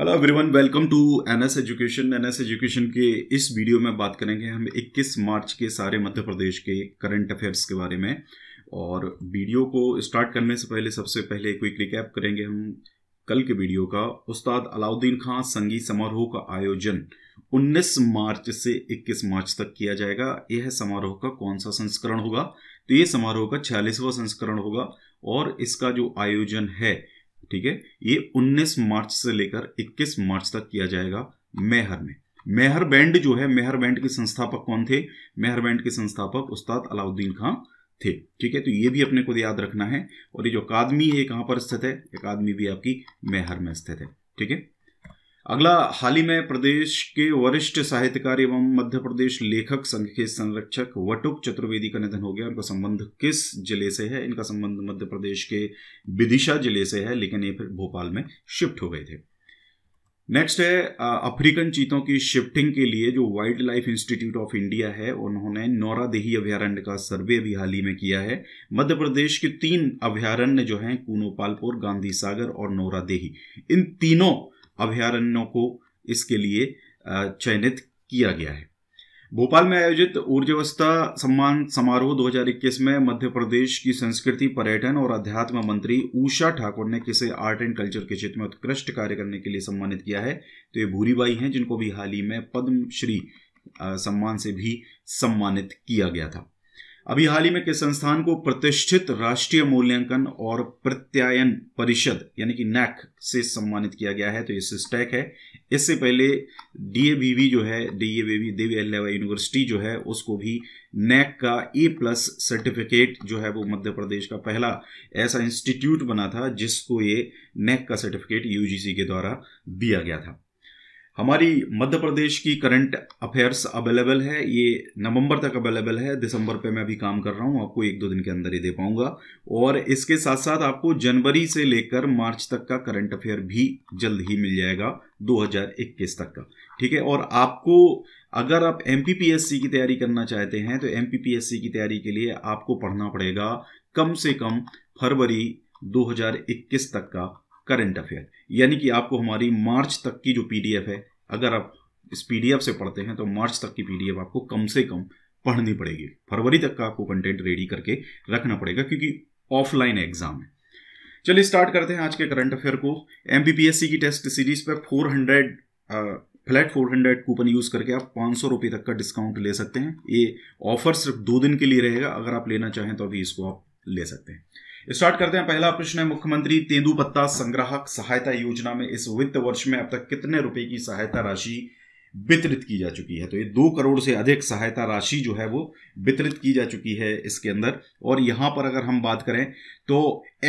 hello everyone welcome to NS education NS education के इस video में बात करेंगे हम 21 मार्च के सारे मध्य प्रदेश के करंट अफेयर्स के बारे में और वीडियो को स्टार्ट करने से पहले सबसे पहले क्विक रिकैप करेंगे हम कल के वीडियो का उस्ताद अलाउद्दीन खान संगीत समारोह का आयोजन 19 मार्च से 21 मार्च तक किया जाएगा यह समारोह का कौन सा संस्करण होगा तो ये समारोह का छियालीसवा संस्करण होगा और इसका जो आयोजन है ठीक है ये 19 मार्च से लेकर 21 मार्च तक किया जाएगा मेहर में मेहर बैंड जो है मेहर बैंड के संस्थापक कौन थे मेहर बैंड के संस्थापक उस्ताद अलाउद्दीन खां थे ठीक है तो ये भी अपने को याद रखना है और ये जो अकादमी है कहां पर स्थित है अकादमी भी आपकी मेहर में स्थित है ठीक है अगला हाल ही में प्रदेश के वरिष्ठ साहित्यकार एवं मध्य प्रदेश लेखक संघ के संरक्षक वटुक चतुर्वेदी का निधन हो गया उनका संबंध किस जिले से है इनका संबंध मध्य प्रदेश के विदिशा जिले से है लेकिन ये फिर भोपाल में शिफ्ट हो गए थे नेक्स्ट है अफ्रीकन चीतों की शिफ्टिंग के लिए जो wildlife institute of India है उन्होंने नौरादेही अभ्यारण्य का सर्वे भी हाल ही में किया है मध्य प्रदेश के तीन अभ्यारण्य जो हैं कूनोपालपुर गांधी सागर और नौरादेही इन तीनों अभ्यारण्यों को इसके लिए चयनित किया गया है भोपाल में आयोजित ऊर्जावस्था सम्मान समारोह 2021 में मध्य प्रदेश की संस्कृति पर्यटन और अध्यात्म मंत्री उषा ठाकुर ने किसे आर्ट एंड कल्चर के क्षेत्र में उत्कृष्ट कार्य करने के लिए सम्मानित किया है तो ये भूरीबाई हैं जिनको भी हाल ही में पद्मश्री सम्मान से भी सम्मानित किया गया था अभी हाल ही में किस संस्थान को प्रतिष्ठित राष्ट्रीय मूल्यांकन और प्रत्यायन परिषद यानी कि नैक से सम्मानित किया गया है तो ये सिस्टैक है इससे पहले डीएबीवी जो है डीएबीवी देवी यूनिवर्सिटी जो है उसको भी नैक का ए प्लस सर्टिफिकेट जो है वो मध्य प्रदेश का पहला ऐसा इंस्टीट्यूट बना था जिसको ये नैक का सर्टिफिकेट यूजीसी के द्वारा दिया गया था हमारी मध्य प्रदेश की करंट अफेयर्स अवेलेबल है ये नवंबर तक अवेलेबल है दिसंबर पे मैं अभी काम कर रहा हूँ आपको एक दो दिन के अंदर ही दे पाऊंगा और इसके साथ साथ आपको जनवरी से लेकर मार्च तक का करंट अफेयर भी जल्द ही मिल जाएगा 2021 तक का ठीक है और आपको अगर आप एम की तैयारी करना चाहते हैं तो एम की तैयारी के लिए आपको पढ़ना पड़ेगा कम से कम फरवरी 2021 तक का करंट अफेयर यानी कि आपको हमारी मार्च तक की जो पीडीएफ है अगर आप इस पीडीएफ से पढ़ते हैं तो मार्च तक की पीडीएफ आपको कम से कम पढ़नी पड़ेगी फरवरी तक का आपको कंटेंट रेडी करके रखना पड़ेगा क्योंकि ऑफलाइन एग्जाम है चलिए स्टार्ट करते हैं आज के करंट अफेयर को एम की टेस्ट सीरीज पर four hundred flat four hundred coupon use करके आप पांच सौ तक का डिस्काउंट ले सकते हैं ये ऑफर सिर्फ दो दिन के लिए रहेगा अगर आप लेना चाहें तो अभी इसको आप ले सकते हैं स्टार्ट करते हैं पहला प्रश्न है मुख्यमंत्री तेंदुपत्ता संग्राहक सहायता योजना में इस वित्त वर्ष में अब तक कितने रुपए की सहायता राशि वितरित की जा चुकी है तो ये दो करोड़ से अधिक सहायता राशि जो है वो वितरित की जा चुकी है इसके अंदर और यहां पर अगर हम बात करें तो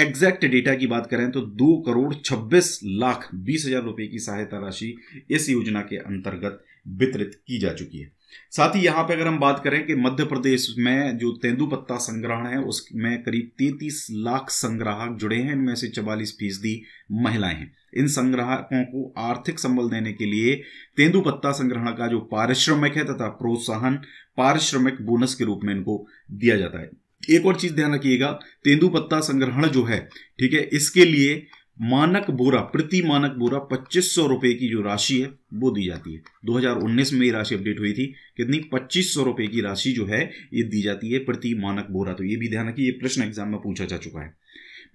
एग्जैक्ट डेटा की बात करें तो दो करोड़ छब्बीस लाख बीस हजार रुपए की सहायता राशि इस योजना के अंतर्गत वितरित की जा चुकी है साथ ही यहां पर अगर हम बात करें कि मध्य प्रदेश में जो तेंदुपत्ता संग्रहण है उसमें करीब 33 लाख संग्राहक जुड़े हैं इनमें से चवालीस फीसदी महिलाएं हैं इन संग्राहकों को आर्थिक संबल देने के लिए तेंदुपत्ता संग्रहण का जो पारिश्रमिक है तथा प्रोत्साहन पारिश्रमिक बोनस के रूप में इनको दिया जाता है एक और चीज ध्यान रखिएगा तेंदुपत्ता संग्रहण जो है ठीक है इसके लिए मानक बोरा प्रति मानक बोरा पच्चीस सौ रुपए की जो राशि है वो दी जाती है 2019 में ये राशि अपडेट हुई थी कितनी पच्चीस सौ रुपए की राशि जो है ये दी जाती है प्रति मानक बोरा तो ये भी ध्यान रखिए ये प्रश्न एग्जाम में पूछा जा चुका है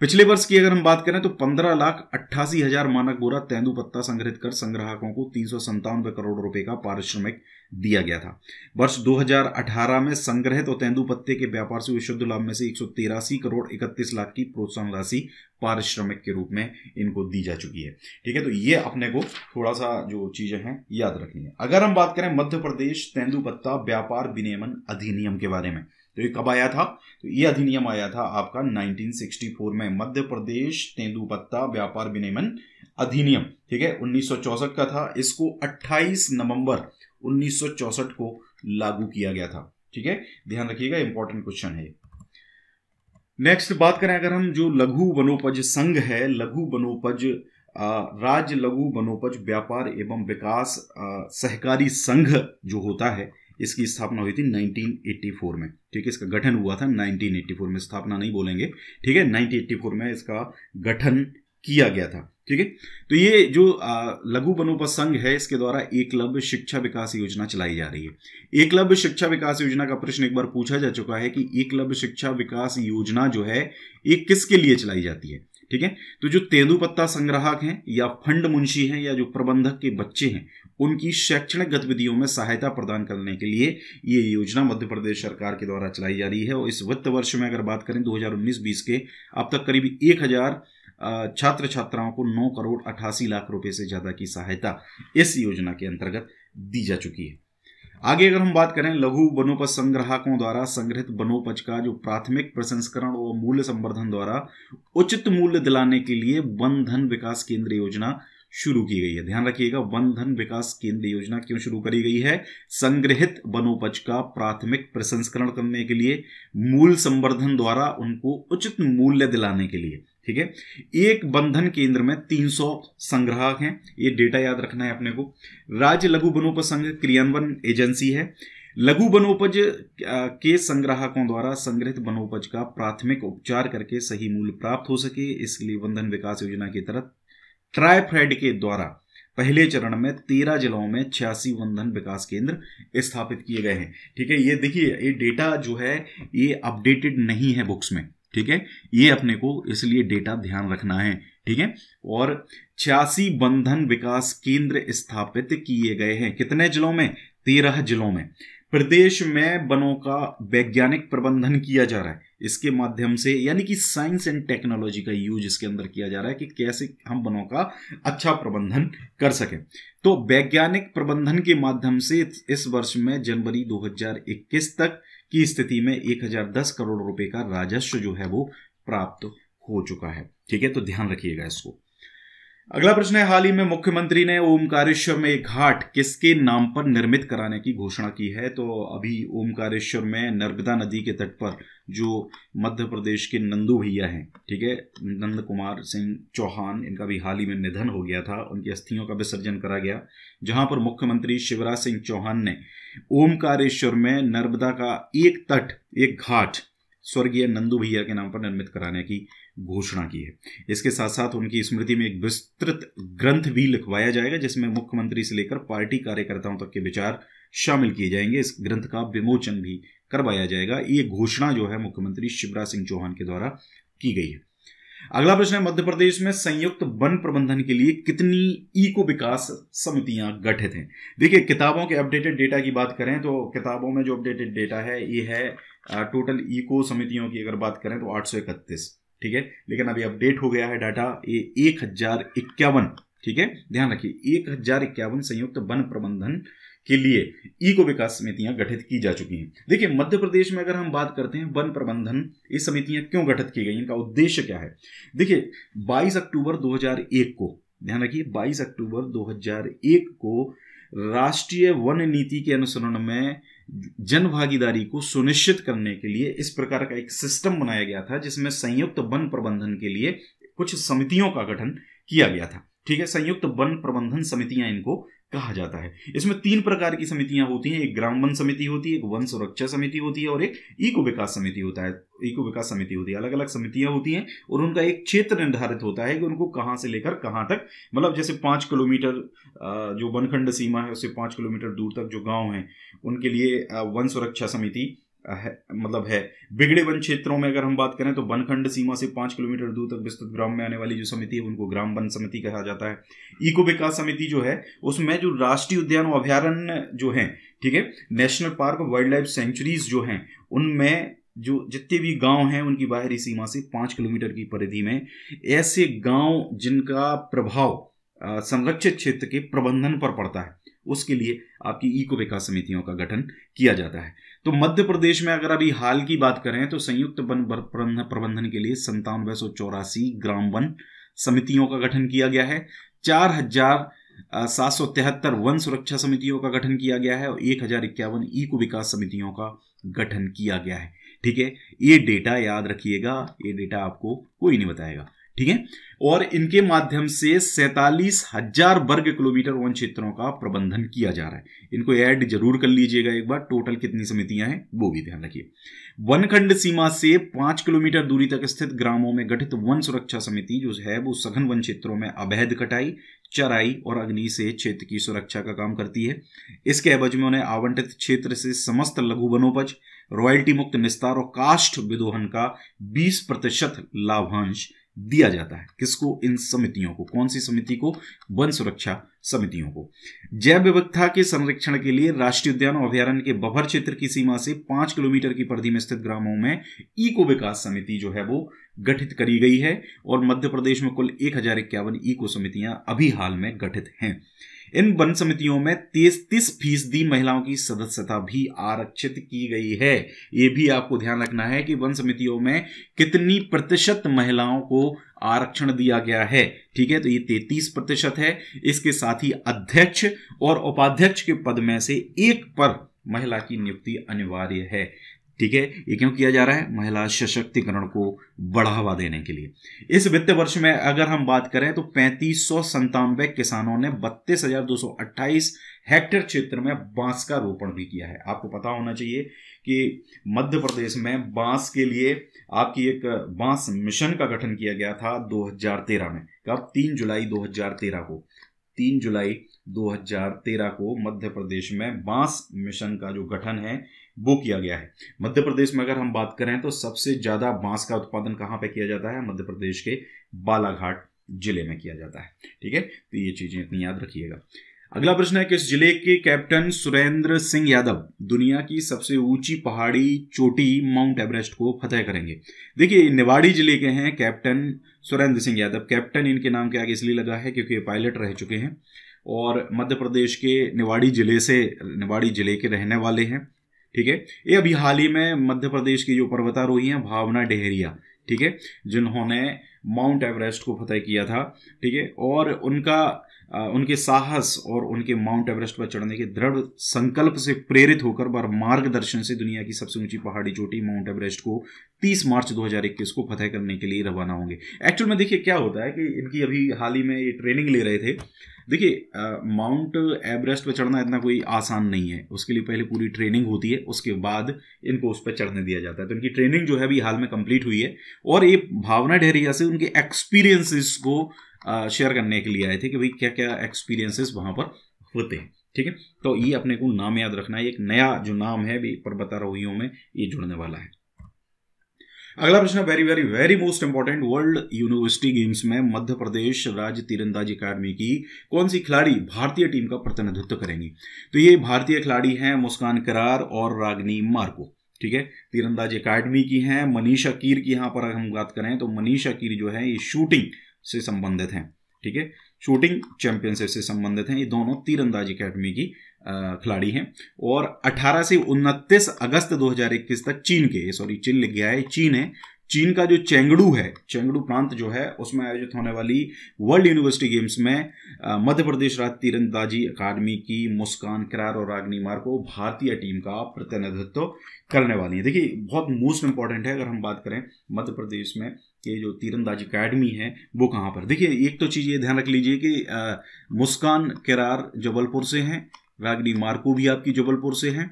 पिछले वर्ष की अगर हम बात करें तो पंद्रह लाख अट्ठासी हजार मानक बोरा तेंदु पत्ता संग्रहित कर संग्राहकों को तीन सौ संतानवे करोड़ रुपए का पारिश्रमिक दिया गया था वर्ष 2018 में संग्रहित और तेंदु पत्ते के व्यापार से विशुद्ध शुद्ध लाभ में से एक करोड़ इकतीस लाख की प्रोत्साहन राशि पारिश्रमिक के रूप में इनको दी जा चुकी है ठीक है तो ये अपने को थोड़ा सा जो चीजें हैं याद रखनी है अगर हम बात करें मध्य प्रदेश तेंदुपत्ता व्यापार विनियमन अधिनियम के बारे में तो ये कब आया था तो ये अधिनियम आया था आपका 1964 में मध्य प्रदेश तेंदुपत्ता व्यापार विनियमन अधिनियम ठीक है 1964 का था इसको 28 नवंबर 1964 को लागू किया गया था ठीक है ध्यान रखिएगा इंपॉर्टेंट क्वेश्चन है नेक्स्ट बात करें अगर हम जो लघु वनोपज संघ है लघु वनोपज राज्य लघु वनोपज व्यापार एवं विकास सहकारी संघ जो होता है इसकी स्थापना हुई थी 1984 में ठीक है इसका गठन हुआ था 1984 में स्थापना नहीं बोलेंगे ठीक है 1984 में इसका गठन किया गया था ठीक है तो ये जो लघु बनोपज संघ है इसके द्वारा एकलव्य शिक्षा विकास योजना चलाई जा रही है एकलव्य शिक्षा विकास योजना का प्रश्न एक बार पूछा जा चुका है कि एकलव्य शिक्षा विकास योजना जो है ये किसके लिए चलाई जाती है ठीक है तो जो तेंदुपत्ता संग्राहक हैं या फंड मुंशी हैं या जो प्रबंधक के बच्चे हैं उनकी शैक्षणिक गतिविधियों में सहायता प्रदान करने के लिए ये योजना मध्य प्रदेश सरकार के द्वारा चलाई जा रही है और इस वित्त वर्ष में अगर बात करें 2019-20 के अब तक करीब एक हज़ार छात्र छात्राओं को 9 करोड़ अठासी लाख रुपए से ज़्यादा की सहायता इस योजना के अंतर्गत दी जा चुकी है आगे अगर हम बात करें लघु वनोपज संग्राहकों द्वारा संग्रहित वनोपज का जो प्राथमिक प्रसंस्करण और मूल्य संवर्धन द्वारा उचित मूल्य दिलाने के लिए वन धन विकास केंद्र योजना शुरू की गई है ध्यान रखिएगा वन धन विकास केंद्र योजना क्यों शुरू करी गई है संग्रहित वनोपज का प्राथमिक प्रसंस्करण करने के लिए मूल संवर्धन द्वारा उनको उचित मूल्य दिलाने के लिए ठीक है एक बंधन केंद्र में 300 संग्राहक हैं ये डेटा याद रखना है अपने को राज्य लघु वनोपज संघ क्रियान्वयन एजेंसी है लघु वनोपज के संग्राहकों द्वारा संग्रहित वनोपज का प्राथमिक उपचार करके सही मूल्य प्राप्त हो सके इसलिए बंधन विकास योजना के तहत ट्राइफेड के द्वारा पहले चरण में तेरह जिलों में छियासी वंधन विकास केंद्र स्थापित किए गए हैं ठीक है ये देखिए ये डेटा जो है ये अपडेटेड नहीं है बुक्स में ठीक है ये अपने को इसलिए डेटा ध्यान रखना है ठीक है और छियासी बंधन विकास केंद्र स्थापित किए गए हैं कितने जिलों में तेरह जिलों में प्रदेश में वनों का वैज्ञानिक प्रबंधन किया जा रहा है इसके माध्यम से यानी कि साइंस एंड टेक्नोलॉजी का यूज इसके अंदर किया जा रहा है कि कैसे हम वनों का अच्छा प्रबंधन कर सकें तो वैज्ञानिक प्रबंधन के माध्यम से इस वर्ष में जनवरी 2021 तक की स्थिति में 1010 करोड़ रुपए का राजस्व जो है वो प्राप्त हो चुका है ठीक है तो ध्यान रखिएगा इसको अगला प्रश्न है हाल ही में मुख्यमंत्री ने ओमकारेश्वर में घाट किसके नाम पर निर्मित कराने की घोषणा की है तो अभी ओमकारेश्वर में नर्मदा नदी के तट पर जो मध्य प्रदेश के नंदू भैया हैं ठीक है नंद कुमार सिंह चौहान इनका भी हाल ही में निधन हो गया था उनकी अस्थियों का विसर्जन करा गया जहां पर मुख्यमंत्री शिवराज सिंह चौहान ने ओमकारेश्वर में नर्मदा का एक तट एक घाट स्वर्गीय नंदू भैया के नाम पर निर्मित कराने की घोषणा की है इसके साथ साथ उनकी स्मृति में एक विस्तृत ग्रंथ भी लिखवाया जाएगा जिसमें मुख्यमंत्री से लेकर पार्टी कार्यकर्ताओं तक के विचार शामिल किए जाएंगे इस ग्रंथ का विमोचन भी करवाया जाएगा ये घोषणा जो है मुख्यमंत्री शिवराज सिंह चौहान के द्वारा की गई है अगला प्रश्न है मध्य प्रदेश में संयुक्त वन प्रबंधन के लिए कितनी इको विकास समितियां गठित हैं देखिए किताबों के अपडेटेड डेटा की बात करें तो किताबों में जो अपडेटेड डेटा है ये है टोटल इको समितियों की अगर बात करें तो आठ सौ इकतीस ठीक है लेकिन अभी अपडेट हो गया है डाटा ये एक हजार इक्यावन ठीक है ध्यान रखिए एक हजार इक्यावन संयुक्त वन प्रबंधन के लिए इको विकास समितियां गठित की जा चुकी हैं देखिए मध्य प्रदेश में अगर हम बात करते हैं वन प्रबंधन ये समितियां क्यों गठित की गई इनका उद्देश्य क्या है देखिए 22 अक्टूबर 2001 को ध्यान रखिए 22 अक्टूबर 2001 को राष्ट्रीय वन नीति के अनुसरण में जन भागीदारी को सुनिश्चित करने के लिए इस प्रकार का एक सिस्टम बनाया गया था जिसमें संयुक्त वन प्रबंधन के लिए कुछ समितियों का गठन किया गया था ठीक है संयुक्त वन प्रबंधन समितियां इनको कहा जाता है इसमें तीन प्रकार की समितियां होती हैं एक ग्राम वन समिति होती है एक वन सुरक्षा समिति होती है और एक इको विकास समिति होता है इको विकास समिति होती है अलग अलग समितियां होती हैं और उनका एक क्षेत्र निर्धारित होता है कि उनको कहाँ से लेकर कहाँ तक मतलब जैसे पाँच किलोमीटर जो वनखंड सीमा है उससे पाँच किलोमीटर दूर तक जो गाँव है उनके लिए वन सुरक्षा समिति है मतलब है बिगड़े वन क्षेत्रों में अगर हम बात करें तो वनखंड सीमा से पांच किलोमीटर दूर तक विस्तृत ग्राम में आने वाली जो समिति है उनको ग्राम वन समिति कहा जाता है इको विकास समिति जो है उसमें जो राष्ट्रीय उद्यान और अभ्यारण्य जो है ठीक है नेशनल पार्क और वाइल्ड लाइफ सेंचुरीज जो हैं उनमें जो जितने भी गांव हैं उनकी बाहरी सीमा से पाँच किलोमीटर की परिधि में ऐसे गांव जिनका प्रभाव संरक्षित क्षेत्र के प्रबंधन पर पड़ता है उसके लिए आपकी ईको विकास समितियों का गठन किया जाता है तो मध्य प्रदेश में अगर अभी हाल की बात करें तो संयुक्त वन प्रबंधन के लिए संतानवे सौ चौरासी ग्राम वन समितियों का गठन किया गया है चार हजार सात सौ तिहत्तर वन सुरक्षा समितियों का गठन किया गया है और एक हजार इक्यावन ईको विकास समितियों का गठन किया गया है ठीक है ये डेटा याद रखिएगा ये डेटा आपको कोई नहीं बताएगा ठीक है और इनके माध्यम से सैतालीस हजार वर्ग किलोमीटर वन क्षेत्रों का प्रबंधन किया जा रहा है इनको ऐड जरूर कर लीजिएगा एक बार टोटल कितनी समितियां हैं वो भी ध्यान रखिए वन खंड सीमा से पांच किलोमीटर दूरी तक स्थित ग्रामों में गठित वन सुरक्षा समिति जो है वो सघन वन क्षेत्रों में अवैध कटाई चराई और अग्नि से क्षेत्र की सुरक्षा का काम करती है इसके एवज में उन्हें आवंटित क्षेत्र से समस्त लघु वनोपज रॉयल्टी मुक्त निस्तार और कास्ट विदोहन का 20 प्रतिशत लाभांश दिया जाता है किसको इन समितियों को कौन सी समिति को वन सुरक्षा समितियों को जैव विविधता के संरक्षण के लिए राष्ट्रीय उद्यान और अभ्यारण्य के बफर क्षेत्र की सीमा से पांच किलोमीटर की परिधि में स्थित ग्रामों में इको विकास समिति जो है वो गठित करी गई है और मध्य प्रदेश में कुल एक हजार इक्यावन इको समितियां अभी हाल में गठित हैं इन वन समितियों में तेतीस तीस फीसदी महिलाओं की सदस्यता भी आरक्षित की गई है ये भी आपको ध्यान रखना है कि वन समितियों में कितनी प्रतिशत महिलाओं को आरक्षण दिया गया है ठीक है तो ये तैतीस प्रतिशत है इसके साथ ही अध्यक्ष और उपाध्यक्ष के पद में से एक पर महिला की नियुक्ति अनिवार्य है ठीक है ये क्यों किया जा रहा है महिला सशक्तिकरण को बढ़ावा देने के लिए इस वित्त वर्ष में अगर हम बात करें तो पैंतीस सौ संतानवे किसानों ने बत्तीस हजार दो सौ अट्ठाईस हेक्टेयर क्षेत्र में बांस का रोपण भी किया है आपको पता होना चाहिए कि मध्य प्रदेश में बांस के लिए आपकी एक बांस मिशन का गठन किया गया था 2013 में कब 3 जुलाई 2013 को 3 जुलाई 2013 को मध्य प्रदेश में बांस मिशन का जो गठन है वो किया गया है मध्य प्रदेश में अगर हम बात करें तो सबसे ज़्यादा बांस का उत्पादन कहां पे किया जाता है मध्य प्रदेश के बालाघाट जिले में किया जाता है ठीक है तो ये चीज़ें इतनी याद रखिएगा अगला प्रश्न है कि इस जिले के कैप्टन सुरेंद्र सिंह यादव दुनिया की सबसे ऊंची पहाड़ी चोटी माउंट एवरेस्ट को फतेह करेंगे देखिए निवाड़ी जिले के हैं कैप्टन सुरेंद्र सिंह यादव कैप्टन इनके नाम के आगे इसलिए लगा है क्योंकि ये पायलट रह चुके हैं और मध्य प्रदेश के निवाड़ी जिले से निवाड़ी जिले के रहने वाले हैं ठीक है ये अभी हाल ही में मध्य प्रदेश की जो पर्वतारोही हैं भावना डेहरिया ठीक है जिन्होंने माउंट एवरेस्ट को फतेह किया था ठीक है और उनका उनके साहस और उनके माउंट एवरेस्ट पर चढ़ने के दृढ़ संकल्प से प्रेरित होकर और मार्गदर्शन से दुनिया की सबसे ऊंची पहाड़ी चोटी माउंट एवरेस्ट को 30 मार्च 2021 को फतेह करने के लिए रवाना होंगे एक्चुअल में देखिए क्या होता है कि इनकी अभी हाल ही में ये ट्रेनिंग ले रहे थे देखिए माउंट एवरेस्ट पर चढ़ना इतना कोई आसान नहीं है उसके लिए पहले पूरी ट्रेनिंग होती है उसके बाद इनको उस पर चढ़ने दिया जाता है तो इनकी ट्रेनिंग जो है अभी हाल में कंप्लीट हुई है और ये भावना डहरिया से उनके एक्सपीरियंसिस को शेयर करने के लिए आए थे कि भाई क्या क्या एक्सपीरियंसेस वहाँ पर होते हैं ठीक है तो ये अपने को नाम याद रखना है एक नया जो नाम है पर बता रही हूँ मैं ये जुड़ने वाला है अगला प्रश्न very very very most important world university games में मध्य प्रदेश राज्य तीरंदाजी अकादमी की कौन सी खिलाड़ी भारतीय टीम का प्रतिनिधित्व करेंगी तो ये भारतीय खिलाड़ी हैं मुस्कान करार और रागनी मार्को ठीक है तीरंदाजी अकादमी की हैं मनीषा कीर की यहाँ पर हम बात करें तो मनीषा कीर जो है ये शूटिंग से संबंधित हैं ठीक है शूटिंग चैंपियनशिप से संबंधित हैं ये दोनों तीरंदाजी अकेडमी की खिलाड़ी हैं और 18 से 29 अगस्त 2021 तक चीन के सॉरी चीन लिख गया है चीन है चीन का जो चेंगड़ू है चेंगड़ू प्रांत जो है उसमें आयोजित होने वाली वर्ल्ड यूनिवर्सिटी गेम्स में मध्य प्रदेश राज्य तीरंदाजी अकादमी की मुस्कान करार और मार को भारतीय टीम का प्रतिनिधित्व करने वाली है देखिए बहुत मोस्ट इंपॉर्टेंट है अगर हम बात करें मध्य प्रदेश में ये जो तीरंदाज अकेडमी है वो कहाँ पर देखिए एक तो चीज़ ये ध्यान रख लीजिए कि मुस्कान किरार जबलपुर से हैं रागनी मार्को भी आपकी जबलपुर से हैं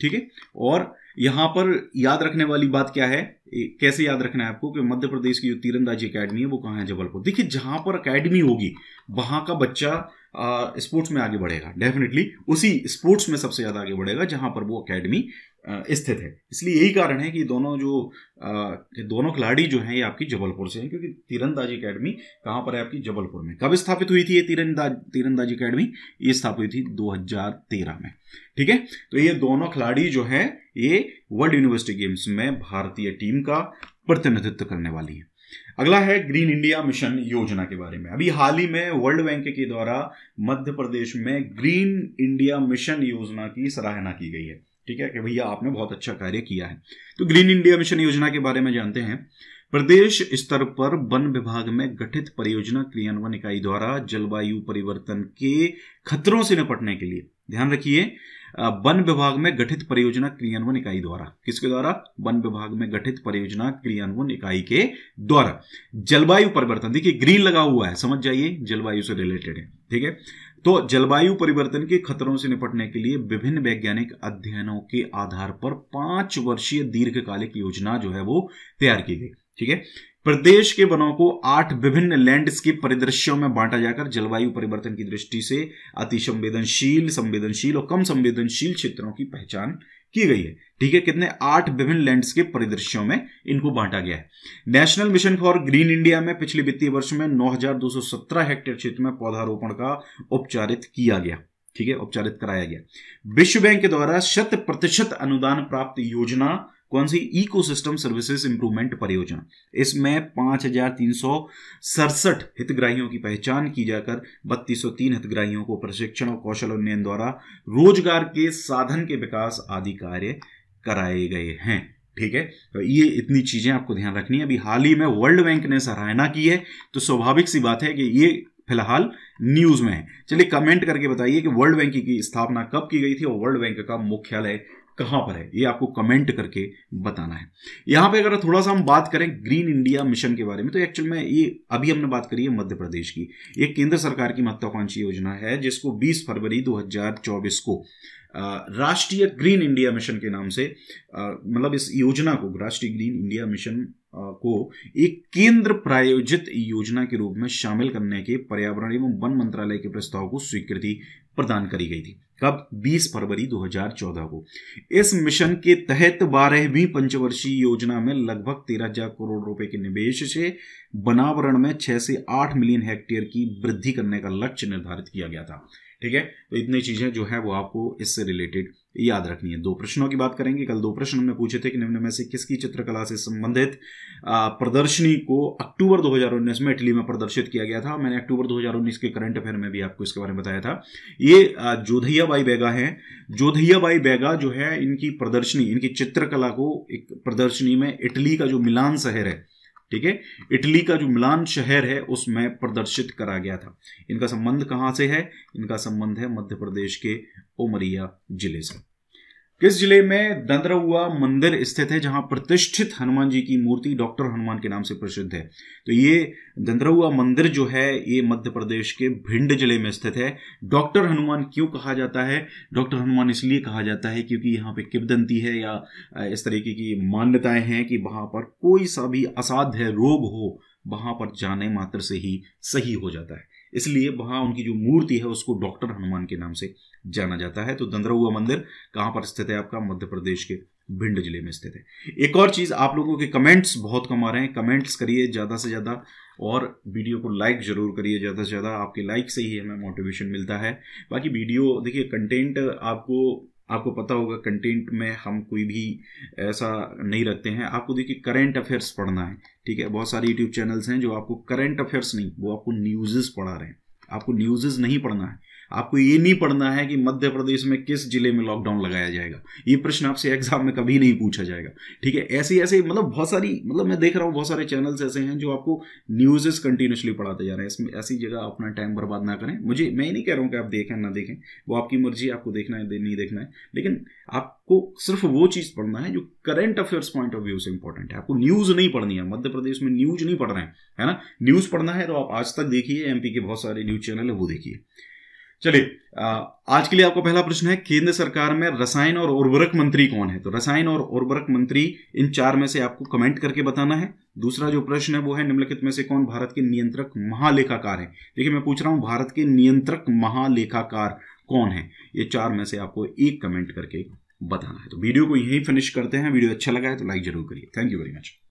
ठीक है और यहाँ पर याद रखने वाली बात क्या है कैसे याद रखना है आपको कि मध्य प्रदेश की जो तीरंदाजी अकेडमी है वो कहाँ है जबलपुर देखिए जहाँ पर अकेडमी होगी वहाँ का बच्चा स्पोर्ट्स में आगे बढ़ेगा डेफिनेटली उसी स्पोर्ट्स में सबसे ज़्यादा आगे बढ़ेगा जहां पर वो अकेडमी स्थित है इसलिए यही कारण है कि दोनों जो दोनों खिलाड़ी जो हैं ये आपकी जबलपुर से हैं क्योंकि तीरंदाजी अकेडमी कहाँ पर है आपकी जबलपुर में कब स्थापित हुई थी ये तीरंदाज तीरंदाजी अकेडमी ये स्थापित हुई थी 2013 में ठीक है तो ये दोनों खिलाड़ी जो है ये वर्ल्ड यूनिवर्सिटी गेम्स में भारतीय टीम का प्रतिनिधित्व करने वाली है अगला है ग्रीन इंडिया मिशन योजना के बारे में अभी हाल ही में वर्ल्ड बैंक के द्वारा मध्य प्रदेश में ग्रीन इंडिया मिशन योजना की सराहना की गई है ठीक है कि भैया आपने बहुत अच्छा कार्य किया है तो ग्रीन इंडिया मिशन योजना के बारे में जानते हैं प्रदेश स्तर पर वन विभाग में गठित परियोजना क्रियान्वयन इकाई द्वारा जलवायु परिवर्तन के खतरों से निपटने के लिए ध्यान रखिए वन विभाग में गठित परियोजना क्रियान्वयन इकाई द्वारा किसके द्वारा वन विभाग में गठित परियोजना क्रियान्वयन इकाई के द्वारा जलवायु परिवर्तन देखिए ग्रीन लगा हुआ है समझ जाइए जलवायु से रिलेटेड है ठीक है तो जलवायु परिवर्तन के खतरों से निपटने के लिए विभिन्न वैज्ञानिक अध्ययनों के आधार पर पांच वर्षीय दीर्घकालिक योजना जो है वो तैयार की गई ठीक है प्रदेश के वनों को आठ विभिन्न लैंडस्केप परिदृश्यों में बांटा जाकर जलवायु परिवर्तन की दृष्टि से अति संवेदनशील संवेदनशील और कम संवेदनशील क्षेत्रों की पहचान की गई है ठीक है कितने आठ विभिन्न लैंडस्केप परिदृश्यों में इनको बांटा गया है national mission for green India में पिछले वित्तीय वर्ष में 9,217 हेक्टेयर क्षेत्र में पौधारोपण का उपचारित किया गया ठीक है उपचारित कराया गया विश्व बैंक के द्वारा शत प्रतिशत अनुदान प्राप्त योजना कौन सी इको सिस्टम सर्विसेस इंप्रूवमेंट परियोजना इसमें पांच हजार तीन सौ सड़सठ हितग्राहियों की पहचान की जाकर बत्तीस सौ तीन हितग्राहियों को प्रशिक्षण और कौशल उन्नयन द्वारा रोजगार के साधन के विकास आदि कार्य कराए गए हैं ठीक है तो ये इतनी चीजें आपको ध्यान रखनी है अभी हाल ही में वर्ल्ड बैंक ने सराहना की है तो स्वाभाविक सी बात है कि ये फिलहाल न्यूज में है चलिए कमेंट करके बताइए कि वर्ल्ड बैंक की स्थापना कब की गई थी और वर्ल्ड बैंक का मुख्यालय कहाँ पर है ये आपको कमेंट करके बताना है यहाँ पे अगर थोड़ा सा हम बात करें ग्रीन इंडिया मिशन के बारे में तो एक्चुअल में ये अभी हमने बात करी है मध्य प्रदेश की ये केंद्र सरकार की महत्वाकांक्षी योजना है जिसको 20 फरवरी 2024 को राष्ट्रीय ग्रीन इंडिया मिशन के नाम से मतलब इस योजना को राष्ट्रीय ग्रीन इंडिया मिशन को एक केंद्र प्रायोजित योजना के रूप में शामिल करने के पर्यावरण एवं वन मंत्रालय के प्रस्ताव को स्वीकृति प्रदान करी गई थी कब 20 फरवरी 2014 को इस मिशन के तहत बारहवीं पंचवर्षीय योजना में लगभग तेरह हजार करोड़ रुपए के निवेश से बनावरण में छह से आठ मिलियन हेक्टेयर की वृद्धि करने का लक्ष्य निर्धारित किया गया था ठीक है तो इतनी चीजें जो है वो आपको इससे रिलेटेड याद रखनी है दो प्रश्नों की बात करेंगे कल दो प्रश्न हमने पूछे थे कि निम्न में से किसकी चित्रकला से संबंधित प्रदर्शनी को अक्टूबर 2019 में इटली में प्रदर्शित किया गया था मैंने अक्टूबर 2019 के करंट अफेयर में भी आपको इसके बारे में बताया था ये जोधैया बाई बैगा है जोधैया बाई बैगा जो है इनकी प्रदर्शनी इनकी चित्रकला को एक प्रदर्शनी में इटली का जो मिलान शहर है ठीक है इटली का जो मिलान शहर है उसमें प्रदर्शित करा गया था इनका संबंध कहां से है इनका संबंध है मध्य प्रदेश के उमरिया जिले से किस जिले में दंदरउआ मंदिर स्थित है जहां प्रतिष्ठित हनुमान जी की मूर्ति डॉक्टर हनुमान के नाम से प्रसिद्ध है तो ये दंदरउआ मंदिर जो है ये मध्य प्रदेश के भिंड जिले में स्थित है डॉक्टर हनुमान क्यों कहा जाता है डॉक्टर हनुमान इसलिए कहा जाता है क्योंकि यहाँ पे किबदंती है या इस तरीके की मान्यताएं हैं कि वहाँ पर कोई सा भी असाध्य रोग हो वहाँ पर जाने मात्र से ही सही हो जाता है इसलिए वहाँ उनकी जो मूर्ति है उसको डॉक्टर हनुमान के नाम से जाना जाता है तो दंदरहुआ मंदिर कहाँ पर स्थित है आपका मध्य प्रदेश के भिंड जिले में स्थित है एक और चीज़ आप लोगों के कमेंट्स बहुत कम आ रहे हैं कमेंट्स करिए ज़्यादा से ज़्यादा और वीडियो को लाइक ज़रूर करिए ज़्यादा से ज़्यादा आपके लाइक से ही हमें मोटिवेशन मिलता है बाकी वीडियो देखिए कंटेंट आपको आपको पता होगा कंटेंट में हम कोई भी ऐसा नहीं रखते हैं आपको देखिए करेंट अफेयर्स पढ़ना है ठीक है बहुत सारे यूट्यूब चैनल्स हैं जो आपको करेंट अफेयर्स नहीं वो आपको न्यूज़ पढ़ा रहे हैं आपको न्यूज़ नहीं पढ़ना है आपको ये नहीं पढ़ना है कि मध्य प्रदेश में किस जिले में लॉकडाउन लगाया जाएगा ये प्रश्न आपसे एग्जाम में कभी नहीं पूछा जाएगा ठीक है ऐसे ऐसे मतलब बहुत सारी मतलब मैं देख रहा हूँ बहुत सारे चैनल्स ऐसे हैं जो आपको न्यूज़ेस कंटिन्यूसली पढ़ाते जा रहे हैं इसमें ऐसी जगह अपना टाइम बर्बाद ना करें मुझे मैं नहीं कह रहा हूँ कि आप देखें ना देखें वो आपकी मर्जी आपको देखना है नहीं देखना है लेकिन आपको सिर्फ वो चीज़ पढ़ना है जो current affairs point of view से इंपॉर्टेंट है आपको न्यूज़ नहीं पढ़नी है मध्य प्रदेश में न्यूज़ नहीं पढ़ रहे हैं है ना न्यूज़ पढ़ना है तो आप आज तक देखिए एमपी के बहुत सारे न्यूज़ चैनल है वो देखिए चलिए आज के लिए आपका पहला प्रश्न है केंद्र सरकार में रसायन और उर्वरक मंत्री कौन है तो रसायन और उर्वरक मंत्री इन चार में से आपको कमेंट करके बताना है दूसरा जो प्रश्न है वो है निम्नलिखित में से कौन भारत के नियंत्रक महालेखाकार है देखिए मैं पूछ रहा हूं भारत के नियंत्रक महालेखाकार कौन है ये चार में से आपको एक कमेंट करके बताना है तो वीडियो को यहीं फिनिश करते हैं वीडियो अच्छा लगा है तो लाइक जरूर करिए थैंक यू वेरी मच